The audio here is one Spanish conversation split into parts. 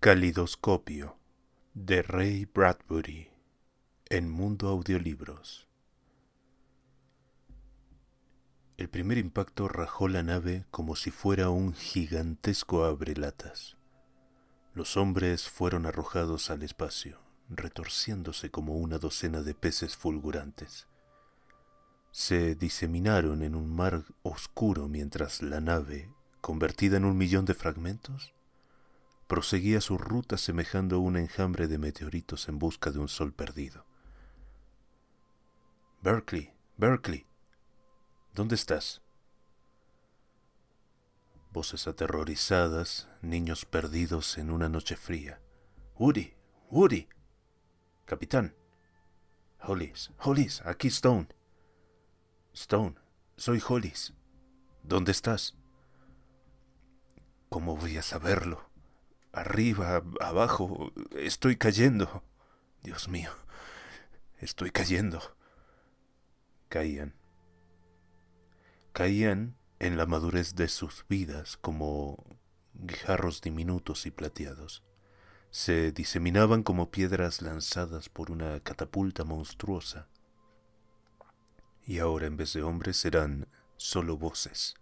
Calidoscopio de Ray Bradbury en Mundo Audiolibros. El primer impacto rajó la nave como si fuera un gigantesco abrelatas. Los hombres fueron arrojados al espacio, retorciéndose como una docena de peces fulgurantes. Se diseminaron en un mar oscuro mientras la nave, convertida en un millón de fragmentos, proseguía su ruta semejando un enjambre de meteoritos en busca de un sol perdido. Berkeley, Berkeley, ¿dónde estás? Voces aterrorizadas, niños perdidos en una noche fría. Woody, Woody, capitán. Hollis, Hollis, aquí Stone. Stone, soy Hollis. ¿Dónde estás? ¿Cómo voy a saberlo? arriba, abajo, estoy cayendo. Dios mío, estoy cayendo. Caían. Caían en la madurez de sus vidas como guijarros diminutos y plateados. Se diseminaban como piedras lanzadas por una catapulta monstruosa. Y ahora en vez de hombres eran solo voces.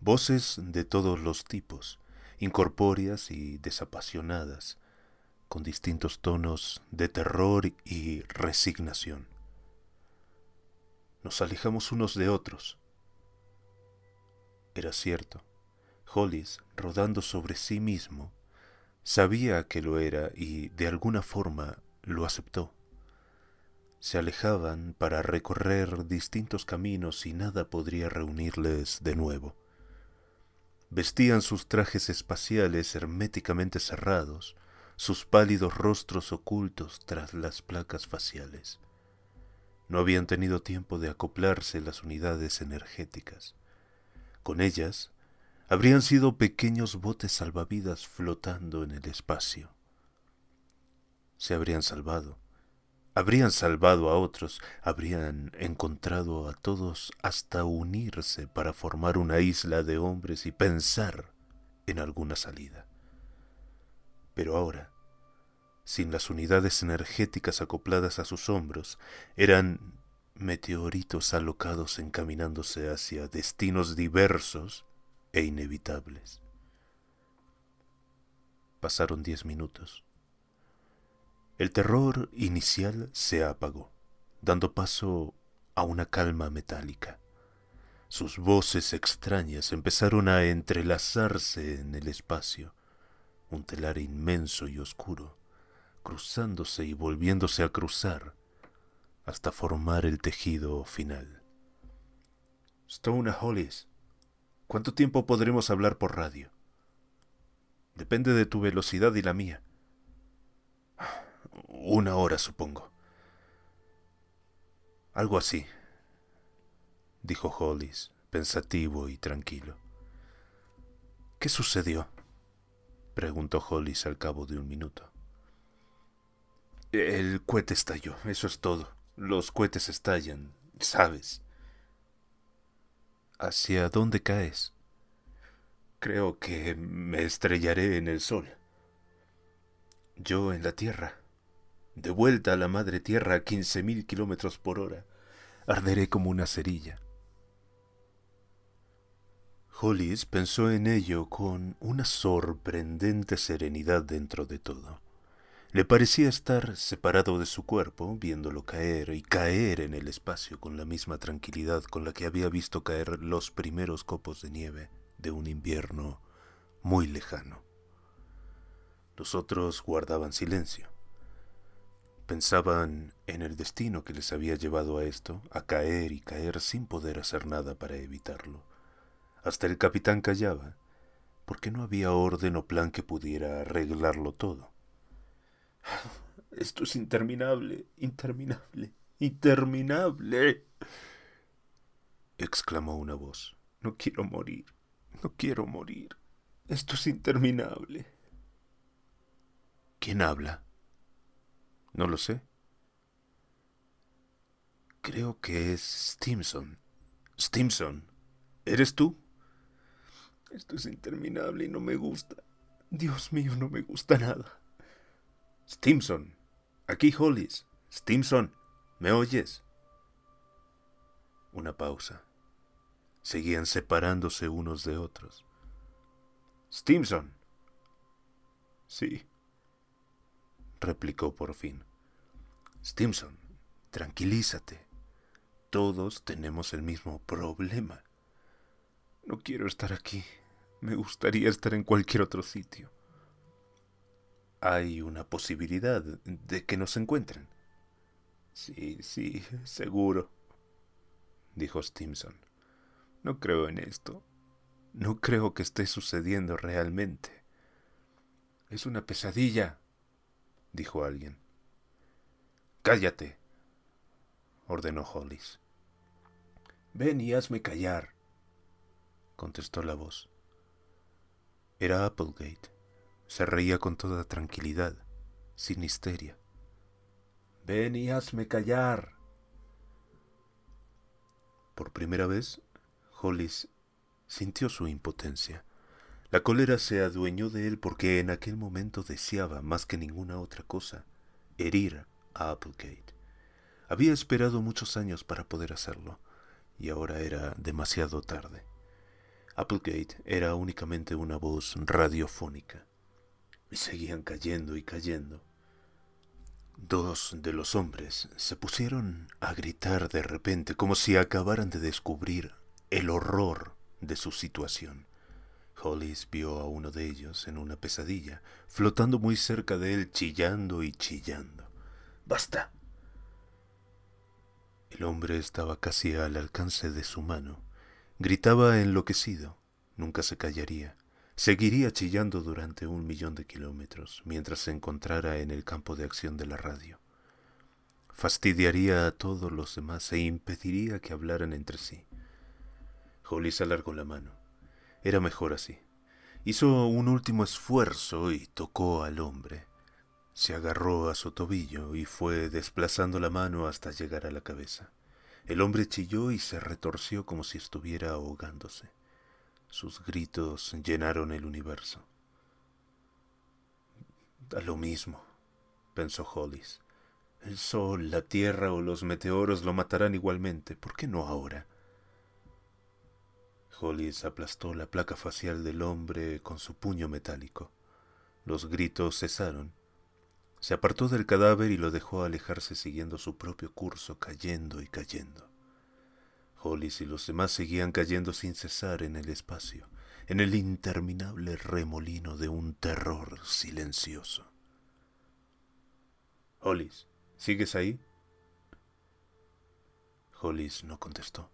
Voces de todos los tipos incorpóreas y desapasionadas, con distintos tonos de terror y resignación. Nos alejamos unos de otros. Era cierto, Hollis, rodando sobre sí mismo, sabía que lo era y de alguna forma lo aceptó. Se alejaban para recorrer distintos caminos y nada podría reunirles de nuevo. Vestían sus trajes espaciales herméticamente cerrados, sus pálidos rostros ocultos tras las placas faciales. No habían tenido tiempo de acoplarse las unidades energéticas. Con ellas, habrían sido pequeños botes salvavidas flotando en el espacio. Se habrían salvado, Habrían salvado a otros, habrían encontrado a todos hasta unirse para formar una isla de hombres y pensar en alguna salida. Pero ahora, sin las unidades energéticas acopladas a sus hombros, eran meteoritos alocados encaminándose hacia destinos diversos e inevitables. Pasaron diez minutos. El terror inicial se apagó, dando paso a una calma metálica. Sus voces extrañas empezaron a entrelazarse en el espacio, un telar inmenso y oscuro, cruzándose y volviéndose a cruzar hasta formar el tejido final. Stone Hollis, ¿cuánto tiempo podremos hablar por radio? Depende de tu velocidad y la mía una hora, supongo. Algo así, dijo Hollis, pensativo y tranquilo. ¿Qué sucedió? preguntó Hollis al cabo de un minuto. El cohete estalló, eso es todo. Los cohetes estallan, sabes. ¿Hacia dónde caes? Creo que me estrellaré en el sol. Yo en la tierra. De vuelta a la madre tierra a 15.000 kilómetros por hora, arderé como una cerilla. Hollis pensó en ello con una sorprendente serenidad dentro de todo. Le parecía estar separado de su cuerpo, viéndolo caer y caer en el espacio con la misma tranquilidad con la que había visto caer los primeros copos de nieve de un invierno muy lejano. Los otros guardaban silencio. Pensaban en el destino que les había llevado a esto, a caer y caer sin poder hacer nada para evitarlo. Hasta el capitán callaba, porque no había orden o plan que pudiera arreglarlo todo. Esto es interminable, interminable, interminable. exclamó una voz. No quiero morir, no quiero morir. Esto es interminable. ¿Quién habla? No lo sé. Creo que es Stimson. Stimson, ¿eres tú? Esto es interminable y no me gusta. Dios mío, no me gusta nada. Stimson, aquí Hollis. Stimson, ¿me oyes? Una pausa. Seguían separándose unos de otros. Stimson. Sí replicó por fin. Stimson, tranquilízate. Todos tenemos el mismo problema. No quiero estar aquí. Me gustaría estar en cualquier otro sitio. Hay una posibilidad de que nos encuentren. Sí, sí, seguro, dijo Stimson. No creo en esto. No creo que esté sucediendo realmente. Es una pesadilla, dijo alguien. Cállate, ordenó Hollis. Ven y hazme callar, contestó la voz. Era Applegate. Se reía con toda tranquilidad, sin histeria. Ven y hazme callar. Por primera vez, Hollis sintió su impotencia. La cólera se adueñó de él porque en aquel momento deseaba, más que ninguna otra cosa, herir a Applegate. Había esperado muchos años para poder hacerlo, y ahora era demasiado tarde. Applegate era únicamente una voz radiofónica. Y seguían cayendo y cayendo. Dos de los hombres se pusieron a gritar de repente, como si acabaran de descubrir el horror de su situación. Hollis vio a uno de ellos en una pesadilla, flotando muy cerca de él, chillando y chillando. ¡Basta! El hombre estaba casi al alcance de su mano. Gritaba enloquecido. Nunca se callaría. Seguiría chillando durante un millón de kilómetros mientras se encontrara en el campo de acción de la radio. Fastidiaría a todos los demás e impediría que hablaran entre sí. Hollis alargó la mano. Era mejor así. Hizo un último esfuerzo y tocó al hombre. Se agarró a su tobillo y fue desplazando la mano hasta llegar a la cabeza. El hombre chilló y se retorció como si estuviera ahogándose. Sus gritos llenaron el universo. —A lo mismo, pensó Hollis. El sol, la tierra o los meteoros lo matarán igualmente. ¿Por qué no ahora? Hollis aplastó la placa facial del hombre con su puño metálico. Los gritos cesaron. Se apartó del cadáver y lo dejó alejarse siguiendo su propio curso, cayendo y cayendo. Hollis y los demás seguían cayendo sin cesar en el espacio, en el interminable remolino de un terror silencioso. Hollis, ¿sigues ahí? Hollis no contestó.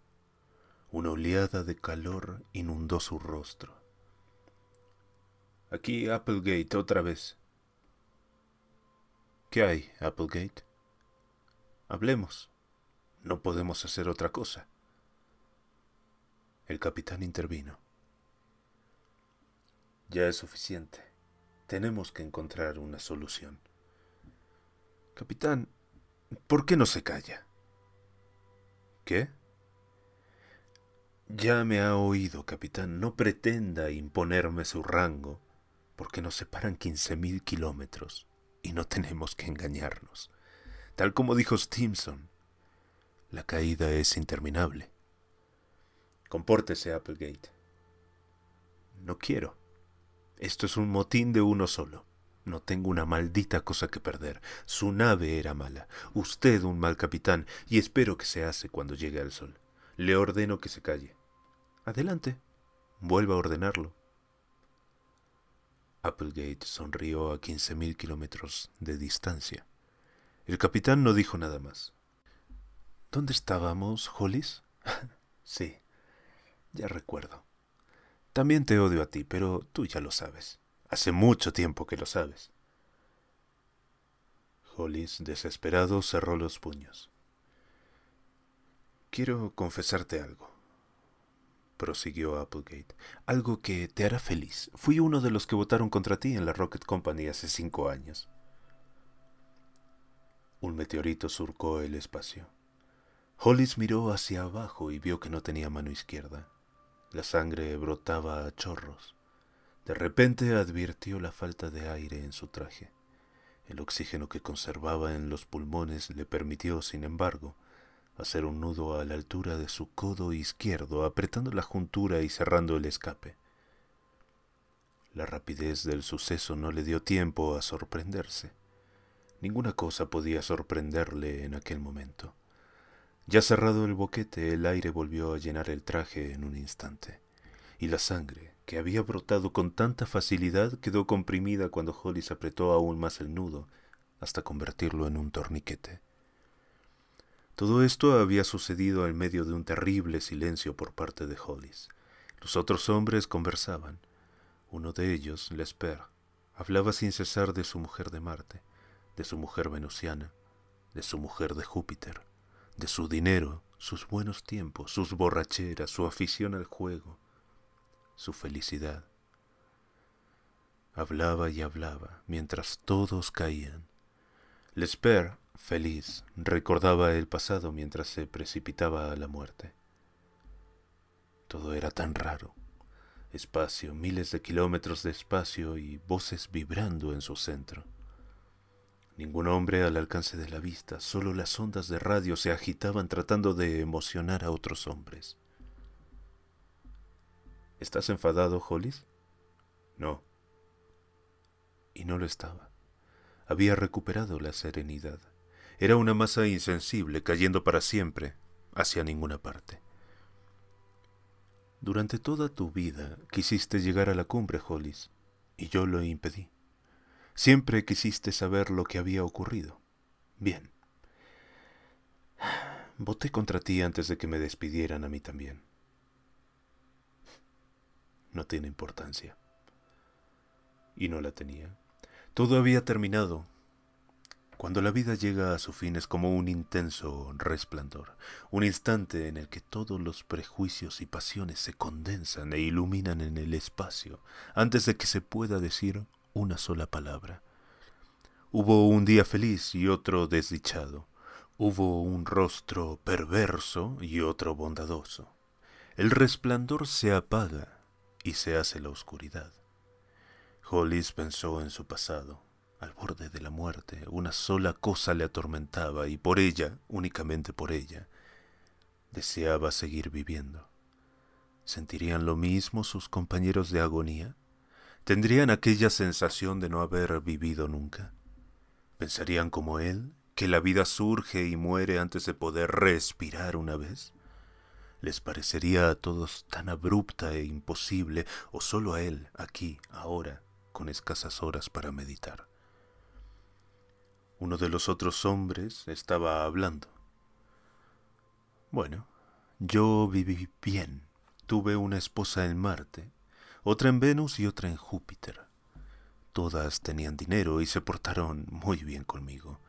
Una oleada de calor inundó su rostro. Aquí Applegate otra vez. ¿Qué hay, Applegate? Hablemos. No podemos hacer otra cosa. El capitán intervino. Ya es suficiente. Tenemos que encontrar una solución. Capitán, ¿por qué no se calla? ¿Qué? Ya me ha oído, capitán. No pretenda imponerme su rango, porque nos separan quince mil kilómetros y no tenemos que engañarnos. Tal como dijo Stimson, la caída es interminable. Compórtese, Applegate. No quiero. Esto es un motín de uno solo. No tengo una maldita cosa que perder. Su nave era mala, usted un mal capitán, y espero que se hace cuando llegue al sol. Le ordeno que se calle. Adelante. Vuelva a ordenarlo. Applegate sonrió a 15.000 kilómetros de distancia. El capitán no dijo nada más. ¿Dónde estábamos, Hollis? sí, ya recuerdo. También te odio a ti, pero tú ya lo sabes. Hace mucho tiempo que lo sabes. Hollis, desesperado, cerró los puños. Quiero confesarte algo prosiguió Applegate. Algo que te hará feliz. Fui uno de los que votaron contra ti en la Rocket Company hace cinco años. Un meteorito surcó el espacio. Hollis miró hacia abajo y vio que no tenía mano izquierda. La sangre brotaba a chorros. De repente advirtió la falta de aire en su traje. El oxígeno que conservaba en los pulmones le permitió, sin embargo, hacer un nudo a la altura de su codo izquierdo, apretando la juntura y cerrando el escape. La rapidez del suceso no le dio tiempo a sorprenderse. Ninguna cosa podía sorprenderle en aquel momento. Ya cerrado el boquete, el aire volvió a llenar el traje en un instante, y la sangre, que había brotado con tanta facilidad, quedó comprimida cuando Hollis apretó aún más el nudo hasta convertirlo en un torniquete. Todo esto había sucedido en medio de un terrible silencio por parte de Hollis. Los otros hombres conversaban. Uno de ellos, Lesper, hablaba sin cesar de su mujer de Marte, de su mujer venusiana, de su mujer de Júpiter, de su dinero, sus buenos tiempos, sus borracheras, su afición al juego, su felicidad. Hablaba y hablaba mientras todos caían. Lesper Feliz, recordaba el pasado mientras se precipitaba a la muerte. Todo era tan raro. Espacio, miles de kilómetros de espacio y voces vibrando en su centro. Ningún hombre al alcance de la vista, solo las ondas de radio se agitaban tratando de emocionar a otros hombres. ¿Estás enfadado, Hollis? No. Y no lo estaba. Había recuperado la serenidad. Era una masa insensible cayendo para siempre hacia ninguna parte. Durante toda tu vida quisiste llegar a la cumbre, Hollis, y yo lo impedí. Siempre quisiste saber lo que había ocurrido. Bien. Voté contra ti antes de que me despidieran a mí también. No tiene importancia. Y no la tenía. Todo había terminado, cuando la vida llega a su fin es como un intenso resplandor, un instante en el que todos los prejuicios y pasiones se condensan e iluminan en el espacio antes de que se pueda decir una sola palabra. Hubo un día feliz y otro desdichado. Hubo un rostro perverso y otro bondadoso. El resplandor se apaga y se hace la oscuridad. Hollis pensó en su pasado, al borde de la muerte, una sola cosa le atormentaba y por ella, únicamente por ella, deseaba seguir viviendo. ¿Sentirían lo mismo sus compañeros de agonía? ¿Tendrían aquella sensación de no haber vivido nunca? ¿Pensarían como él que la vida surge y muere antes de poder respirar una vez? ¿Les parecería a todos tan abrupta e imposible, o solo a él, aquí, ahora, con escasas horas para meditar? Uno de los otros hombres estaba hablando. Bueno, yo viví bien. Tuve una esposa en Marte, otra en Venus y otra en Júpiter. Todas tenían dinero y se portaron muy bien conmigo.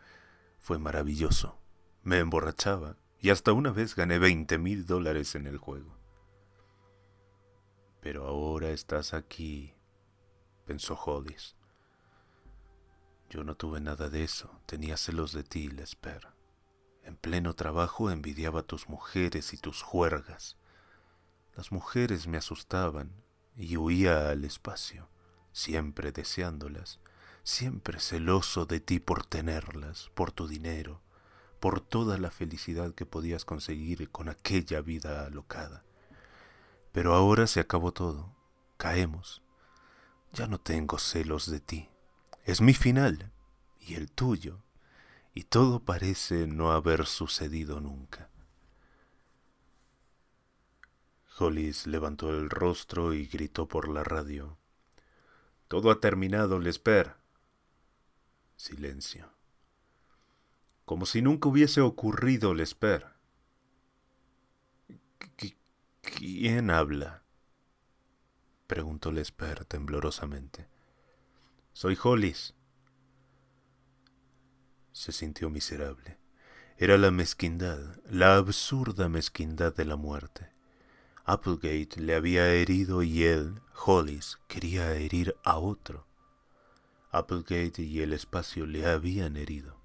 Fue maravilloso. Me emborrachaba y hasta una vez gané 20 mil dólares en el juego. Pero ahora estás aquí, pensó Hollis. Yo no tuve nada de eso, tenía celos de ti, Lesper. En pleno trabajo envidiaba tus mujeres y tus juergas. Las mujeres me asustaban y huía al espacio, siempre deseándolas, siempre celoso de ti por tenerlas, por tu dinero, por toda la felicidad que podías conseguir con aquella vida alocada. Pero ahora se acabó todo, caemos. Ya no tengo celos de ti, es mi final y el tuyo, y todo parece no haber sucedido nunca. Hollis levantó el rostro y gritó por la radio. Todo ha terminado, Lesper. Silencio. Como si nunca hubiese ocurrido, Lesper. ¿Quién habla? preguntó Lesper temblorosamente. Soy Hollis. Se sintió miserable. Era la mezquindad, la absurda mezquindad de la muerte. Applegate le había herido y él, Hollis, quería herir a otro. Applegate y el espacio le habían herido.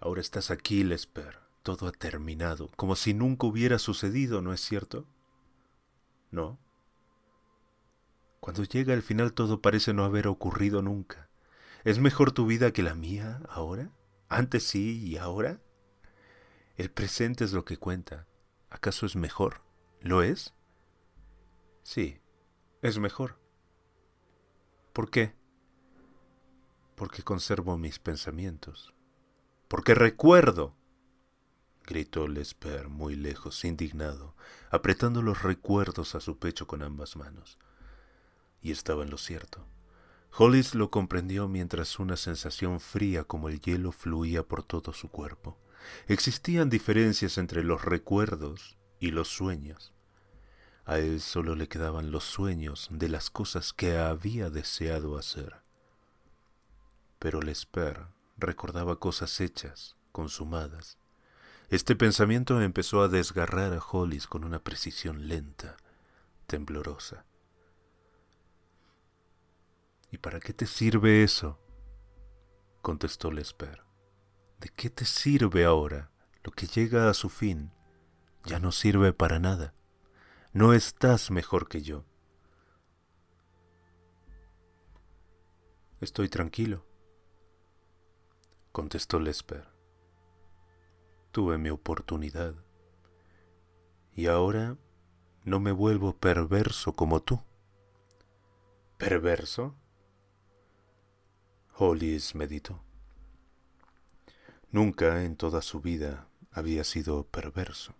Ahora estás aquí, Lesper. Todo ha terminado, como si nunca hubiera sucedido, ¿no es cierto? No, cuando llega al final todo parece no haber ocurrido nunca. ¿Es mejor tu vida que la mía ahora? ¿Antes sí y ahora? El presente es lo que cuenta. ¿Acaso es mejor? ¿Lo es? Sí, es mejor. ¿Por qué? Porque conservo mis pensamientos. Porque recuerdo. gritó Lesper muy lejos, indignado, apretando los recuerdos a su pecho con ambas manos y estaba en lo cierto. Hollis lo comprendió mientras una sensación fría como el hielo fluía por todo su cuerpo. Existían diferencias entre los recuerdos y los sueños. A él solo le quedaban los sueños de las cosas que había deseado hacer. Pero Lesper recordaba cosas hechas, consumadas. Este pensamiento empezó a desgarrar a Hollis con una precisión lenta, temblorosa. ¿Y para qué te sirve eso? contestó Lesper. ¿De qué te sirve ahora? Lo que llega a su fin ya no sirve para nada. No estás mejor que yo. Estoy tranquilo, contestó Lesper. Tuve mi oportunidad. Y ahora no me vuelvo perverso como tú. ¿Perverso? Hollis meditó. Nunca en toda su vida había sido perverso.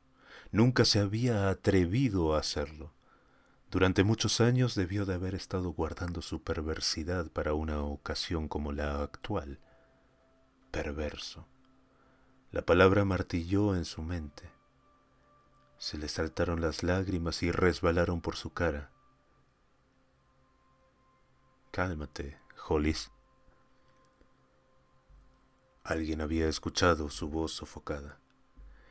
Nunca se había atrevido a hacerlo. Durante muchos años debió de haber estado guardando su perversidad para una ocasión como la actual. Perverso. La palabra martilló en su mente. Se le saltaron las lágrimas y resbalaron por su cara. Cálmate, Hollis. Alguien había escuchado su voz sofocada.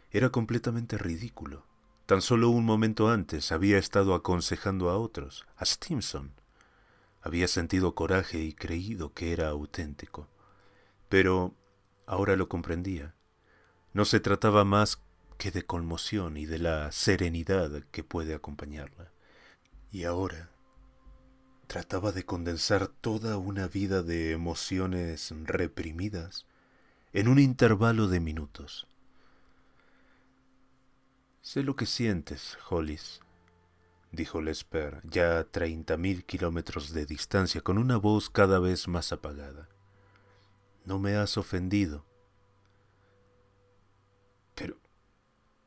Era completamente ridículo. Tan solo un momento antes había estado aconsejando a otros, a Stimson. Había sentido coraje y creído que era auténtico. Pero ahora lo comprendía. No se trataba más que de conmoción y de la serenidad que puede acompañarla. Y ahora trataba de condensar toda una vida de emociones reprimidas en un intervalo de minutos. Sé lo que sientes, Hollis, dijo Lesper, ya a treinta mil kilómetros de distancia, con una voz cada vez más apagada. No me has ofendido. Pero,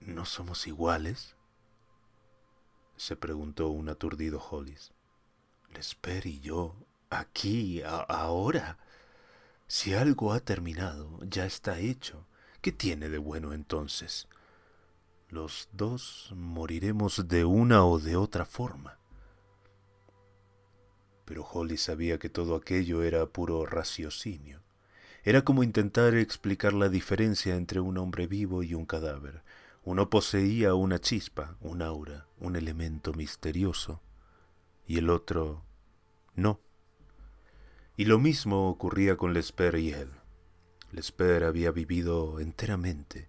¿no somos iguales? se preguntó un aturdido Hollis. Lesper y yo, aquí, ahora. Si algo ha terminado, ya está hecho. ¿Qué tiene de bueno entonces? Los dos moriremos de una o de otra forma. Pero Holly sabía que todo aquello era puro raciocinio. Era como intentar explicar la diferencia entre un hombre vivo y un cadáver. Uno poseía una chispa, un aura, un elemento misterioso, y el otro no. Y lo mismo ocurría con Lesper y él. Lesper había vivido enteramente,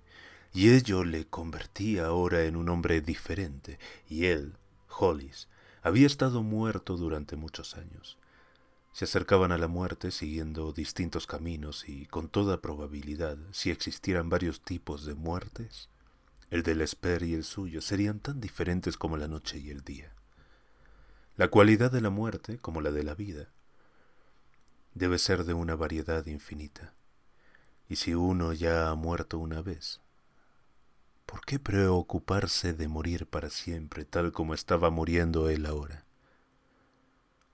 y ello le convertía ahora en un hombre diferente, y él, Hollis, había estado muerto durante muchos años. Se acercaban a la muerte siguiendo distintos caminos y con toda probabilidad, si existieran varios tipos de muertes, el de Lesper y el suyo serían tan diferentes como la noche y el día. La cualidad de la muerte, como la de la vida, debe ser de una variedad infinita. Y si uno ya ha muerto una vez, ¿por qué preocuparse de morir para siempre tal como estaba muriendo él ahora?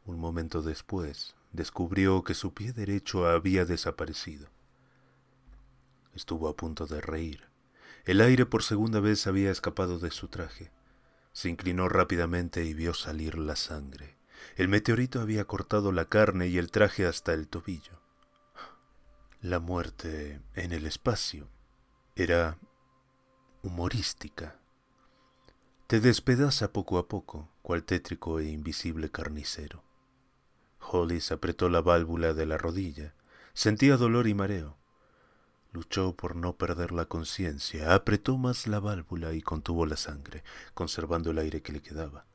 Un momento después, descubrió que su pie derecho había desaparecido. Estuvo a punto de reír. El aire por segunda vez había escapado de su traje. Se inclinó rápidamente y vio salir la sangre. El meteorito había cortado la carne y el traje hasta el tobillo. La muerte en el espacio era humorística. Te despedaza poco a poco, cual tétrico e invisible carnicero. Hollis apretó la válvula de la rodilla. Sentía dolor y mareo. Luchó por no perder la conciencia, apretó más la válvula y contuvo la sangre, conservando el aire que le quedaba.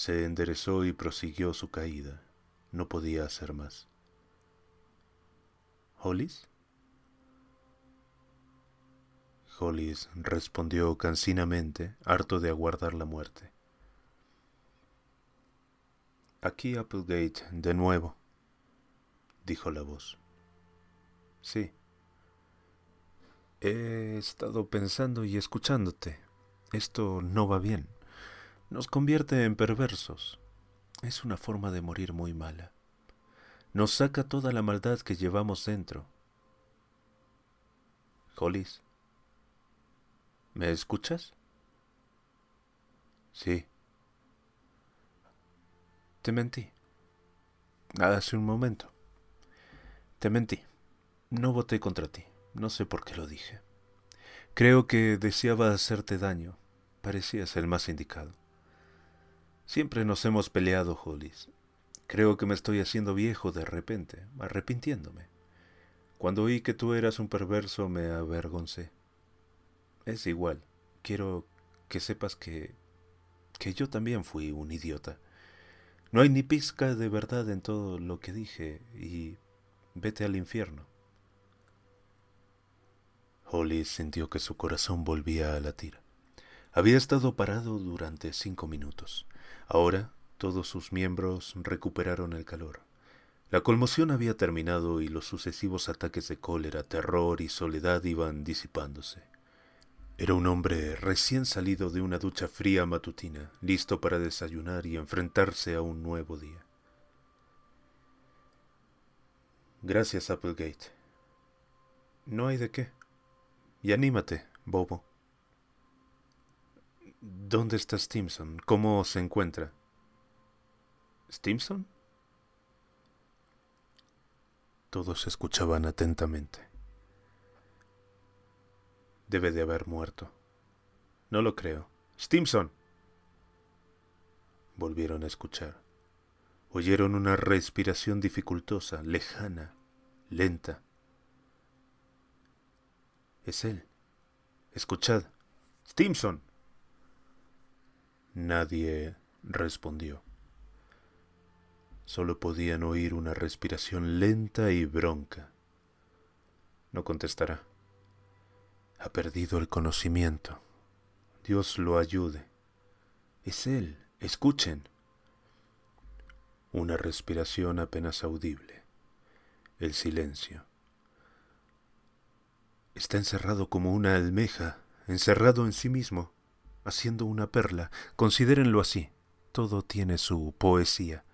Se enderezó y prosiguió su caída. No podía hacer más. ¿Hollis? Hollis respondió cansinamente, harto de aguardar la muerte. Aquí Applegate, de nuevo, dijo la voz. Sí. He estado pensando y escuchándote. Esto no va bien nos convierte en perversos. Es una forma de morir muy mala. Nos saca toda la maldad que llevamos dentro. ¿Jolis? ¿me escuchas? Sí. Te mentí. Hace un momento. Te mentí. No voté contra ti. No sé por qué lo dije. Creo que deseaba hacerte daño. Parecías el más indicado. Siempre nos hemos peleado, Hollis. Creo que me estoy haciendo viejo de repente, arrepintiéndome. Cuando oí que tú eras un perverso me avergoncé. Es igual, quiero que sepas que... que yo también fui un idiota. No hay ni pizca de verdad en todo lo que dije y vete al infierno. Hollis sintió que su corazón volvía a latir. Había estado parado durante cinco minutos. Ahora todos sus miembros recuperaron el calor. La conmoción había terminado y los sucesivos ataques de cólera, terror y soledad iban disipándose. Era un hombre recién salido de una ducha fría matutina, listo para desayunar y enfrentarse a un nuevo día. Gracias, Applegate. No hay de qué. Y anímate, bobo. ¿Dónde está Stimson? ¿Cómo se encuentra? ¿Stimson? Todos escuchaban atentamente. Debe de haber muerto. No lo creo. ¡Stimson! Volvieron a escuchar. Oyeron una respiración dificultosa, lejana, lenta. Es él. Escuchad. ¡Stimson! Nadie respondió. Solo podían oír una respiración lenta y bronca. No contestará. Ha perdido el conocimiento. Dios lo ayude. Es Él. Escuchen. Una respiración apenas audible. El silencio. Está encerrado como una almeja, encerrado en sí mismo haciendo una perla. Considérenlo así. Todo tiene su poesía.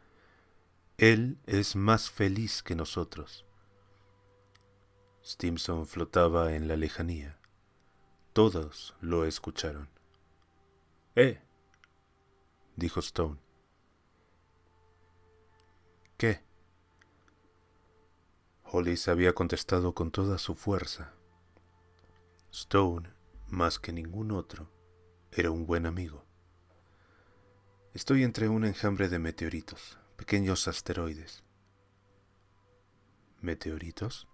Él es más feliz que nosotros. Stimson flotaba en la lejanía. Todos lo escucharon. ¡Eh! dijo Stone. ¿Qué? Hollis había contestado con toda su fuerza. Stone, más que ningún otro, era un buen amigo. Estoy entre un enjambre de meteoritos, pequeños asteroides. ¿Meteoritos?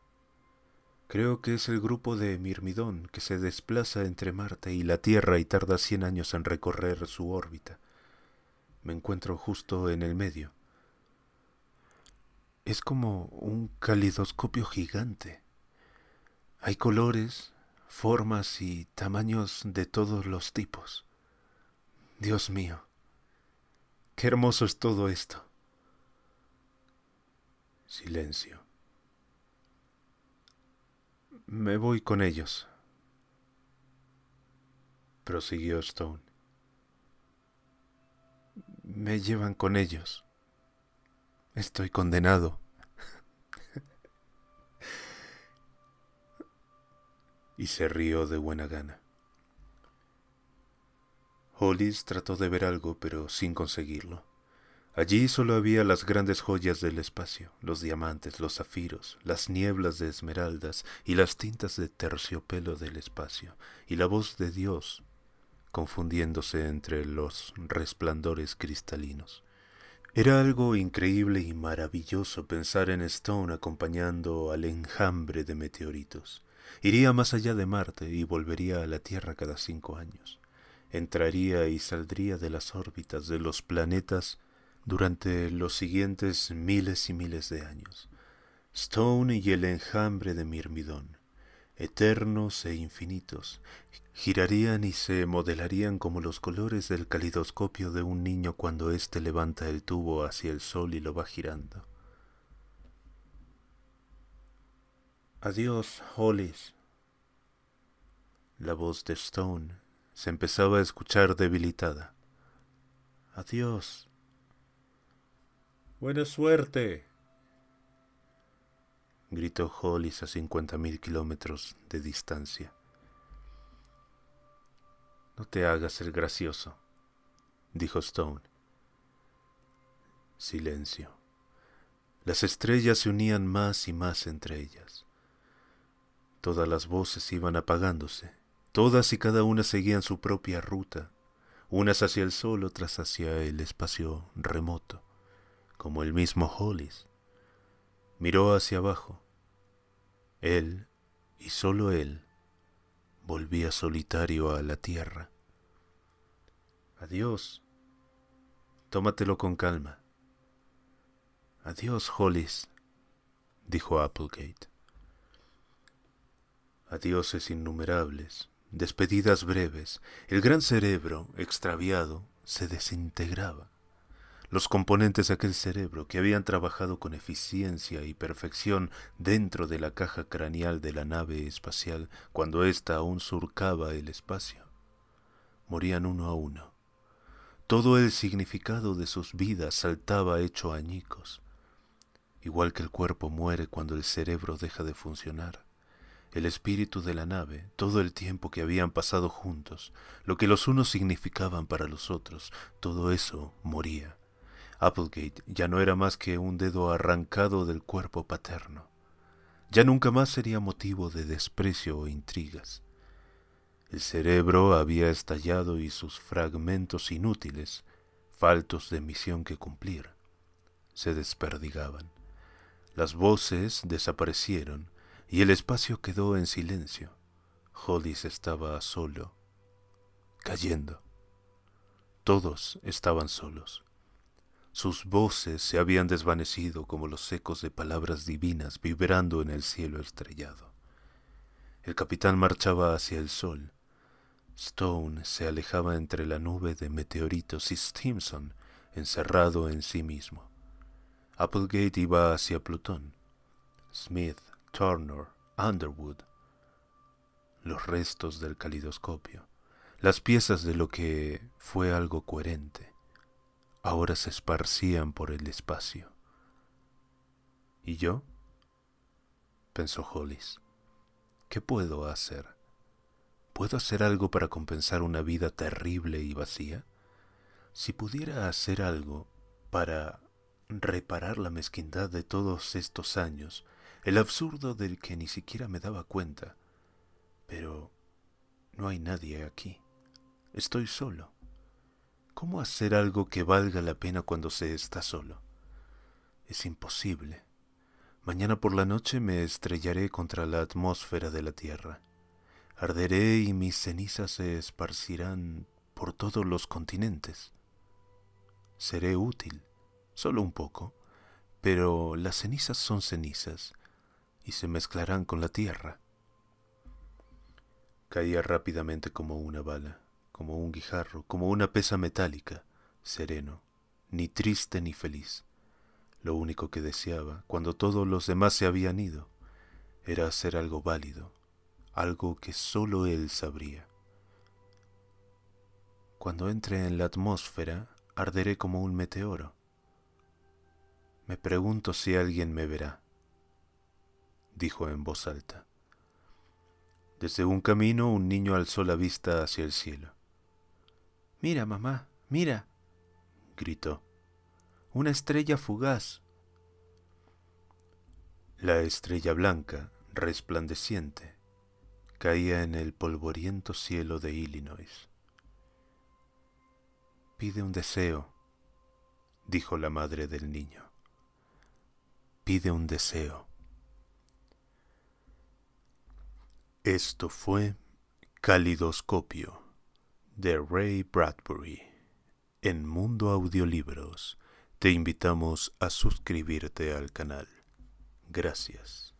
Creo que es el grupo de Mirmidón que se desplaza entre Marte y la Tierra y tarda 100 años en recorrer su órbita. Me encuentro justo en el medio. Es como un calidoscopio gigante. Hay colores, formas y tamaños de todos los tipos. Dios mío, qué hermoso es todo esto. Silencio. Me voy con ellos, prosiguió Stone. Me llevan con ellos. Estoy condenado. y se rió de buena gana. Hollis trató de ver algo, pero sin conseguirlo. Allí solo había las grandes joyas del espacio, los diamantes, los zafiros, las nieblas de esmeraldas y las tintas de terciopelo del espacio, y la voz de Dios confundiéndose entre los resplandores cristalinos. Era algo increíble y maravilloso pensar en Stone acompañando al enjambre de meteoritos. Iría más allá de Marte y volvería a la Tierra cada cinco años. Entraría y saldría de las órbitas de los planetas durante los siguientes miles y miles de años. Stone y el enjambre de Mirmidón, eternos e infinitos, girarían y se modelarían como los colores del calidoscopio de un niño cuando éste levanta el tubo hacia el sol y lo va girando. Adiós, Hollis. La voz de Stone se empezaba a escuchar debilitada. Adiós. Buena suerte. gritó Hollis a cincuenta mil kilómetros de distancia. No te hagas el gracioso, dijo Stone. Silencio. Las estrellas se unían más y más entre ellas. Todas las voces iban apagándose. Todas y cada una seguían su propia ruta, unas hacia el sol, otras hacia el espacio remoto, como el mismo Hollis. Miró hacia abajo. Él, y solo él, volvía solitario a la tierra. Adiós. Tómatelo con calma. Adiós, Hollis, dijo Applegate adioses innumerables, despedidas breves, el gran cerebro, extraviado, se desintegraba. Los componentes de aquel cerebro que habían trabajado con eficiencia y perfección dentro de la caja craneal de la nave espacial cuando ésta aún surcaba el espacio, morían uno a uno. Todo el significado de sus vidas saltaba hecho añicos, igual que el cuerpo muere cuando el cerebro deja de funcionar el espíritu de la nave, todo el tiempo que habían pasado juntos, lo que los unos significaban para los otros, todo eso moría. Applegate ya no era más que un dedo arrancado del cuerpo paterno. Ya nunca más sería motivo de desprecio o intrigas. El cerebro había estallado y sus fragmentos inútiles, faltos de misión que cumplir, se desperdigaban. Las voces desaparecieron, y el espacio quedó en silencio. Hollis estaba solo, cayendo. Todos estaban solos. Sus voces se habían desvanecido como los ecos de palabras divinas vibrando en el cielo estrellado. El capitán marchaba hacia el sol. Stone se alejaba entre la nube de meteoritos y Stimson encerrado en sí mismo. Applegate iba hacia Plutón. Smith Turner, Underwood, los restos del calidoscopio, las piezas de lo que fue algo coherente, ahora se esparcían por el espacio. ¿Y yo? pensó Hollis. ¿Qué puedo hacer? ¿Puedo hacer algo para compensar una vida terrible y vacía? Si pudiera hacer algo para reparar la mezquindad de todos estos años, el absurdo del que ni siquiera me daba cuenta. Pero no hay nadie aquí. Estoy solo. ¿Cómo hacer algo que valga la pena cuando se está solo? Es imposible. Mañana por la noche me estrellaré contra la atmósfera de la Tierra. Arderé y mis cenizas se esparcirán por todos los continentes. Seré útil, solo un poco, pero las cenizas son cenizas y se mezclarán con la tierra. Caía rápidamente como una bala, como un guijarro, como una pesa metálica, sereno, ni triste ni feliz. Lo único que deseaba, cuando todos los demás se habían ido, era hacer algo válido, algo que sólo él sabría. Cuando entre en la atmósfera, arderé como un meteoro. Me pregunto si alguien me verá dijo en voz alta. Desde un camino un niño alzó la vista hacia el cielo. Mira, mamá, mira, gritó. Una estrella fugaz. La estrella blanca, resplandeciente, caía en el polvoriento cielo de Illinois. Pide un deseo, dijo la madre del niño. Pide un deseo. Esto fue Calidoscopio de Ray Bradbury. En Mundo Audiolibros te invitamos a suscribirte al canal. Gracias.